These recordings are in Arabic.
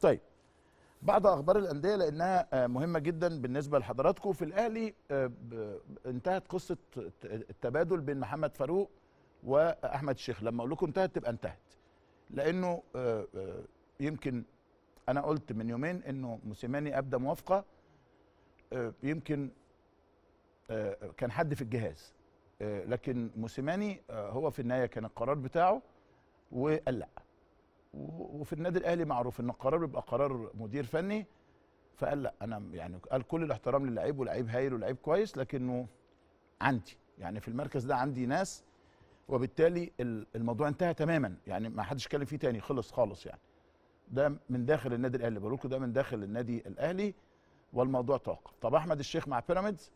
طيب بعض اخبار الانديه لانها آه، مهمه جدا بالنسبه لحضراتكم في الاهلي آه، انتهت قصه التبادل بين محمد فاروق واحمد الشيخ لما اقول لكم انتهت تبقى انتهت لانه آه، يمكن انا قلت من يومين انه موسيماني ابدى موافقه يمكن كان حد في الجهاز لكن موسيماني هو في النهايه كان القرار بتاعه وقال لا وفي النادي الاهلي معروف ان القرار بيبقى قرار مدير فني فقال لا انا يعني قال كل الاحترام للعيب ولعيب هايل ولعيب كويس لكنه عندي يعني في المركز ده عندي ناس وبالتالي الموضوع انتهى تماما يعني ما حدش اتكلم فيه تاني خلص خالص يعني ده من داخل النادي الاهلي بقول لكم ده من داخل النادي الاهلي والموضوع توقف طب احمد الشيخ مع بيراميدز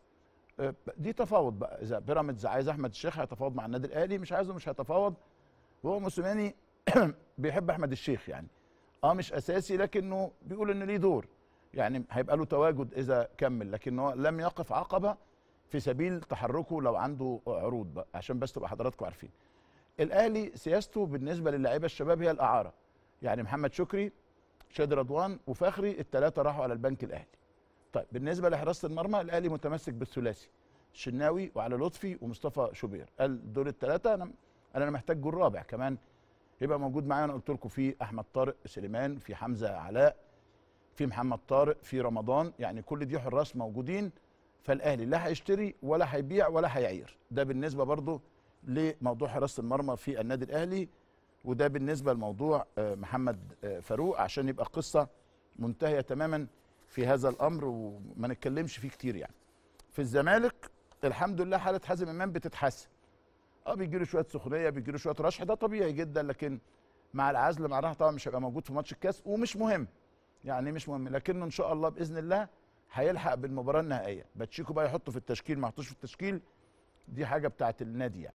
آه، دي تفاوض بقى اذا بيراميدز عايز احمد الشيخ هيتفاوض مع النادي الاهلي مش عايزه مش هيتفاوض وهو موسيماني آه، بيحب احمد الشيخ يعني اه مش اساسي لكنه بيقول ان ليه دور يعني هيبقى له تواجد اذا كمل لكن هو لم يقف عقبه في سبيل تحركه لو عنده عروض بقى عشان بس تبقى حضراتكم عارفين الاهلي سياسته بالنسبه للاعيبه الشباب هي الاعاره يعني محمد شكري شادي رضوان وفخري الثلاثه راحوا على البنك الاهلي طيب بالنسبه لحراسه المرمى الاهلي متمسك بالثلاثي الشناوي وعلى لطفي ومصطفى شوبير قال دول الثلاثه انا انا محتاج جول رابع كمان هيبقى موجود معايا انا قلت لكم في احمد طارق سليمان في حمزه علاء في محمد طارق في رمضان يعني كل دي حراس موجودين فالاهلي لا هيشتري ولا هيبيع ولا هيعير ده بالنسبه برضو لموضوع حراسه المرمى في النادي الاهلي وده بالنسبه لموضوع آه، محمد آه، فاروق عشان يبقى قصه منتهيه تماما في هذا الامر وما نتكلمش فيه كتير يعني في الزمالك الحمد لله حاله حازم امام بتتحسن اه بيجي له شويه سخونيه بيجي له شويه رشح ده طبيعي جدا لكن مع العزل معناها طبعا مش هيبقى موجود في ماتش الكاس ومش مهم يعني مش مهم لكنه ان شاء الله باذن الله هيلحق بالمباراه النهائيه باتشيكو بقى يحطه في التشكيل ما يحطوش في التشكيل دي حاجه بتاعت النادي يعني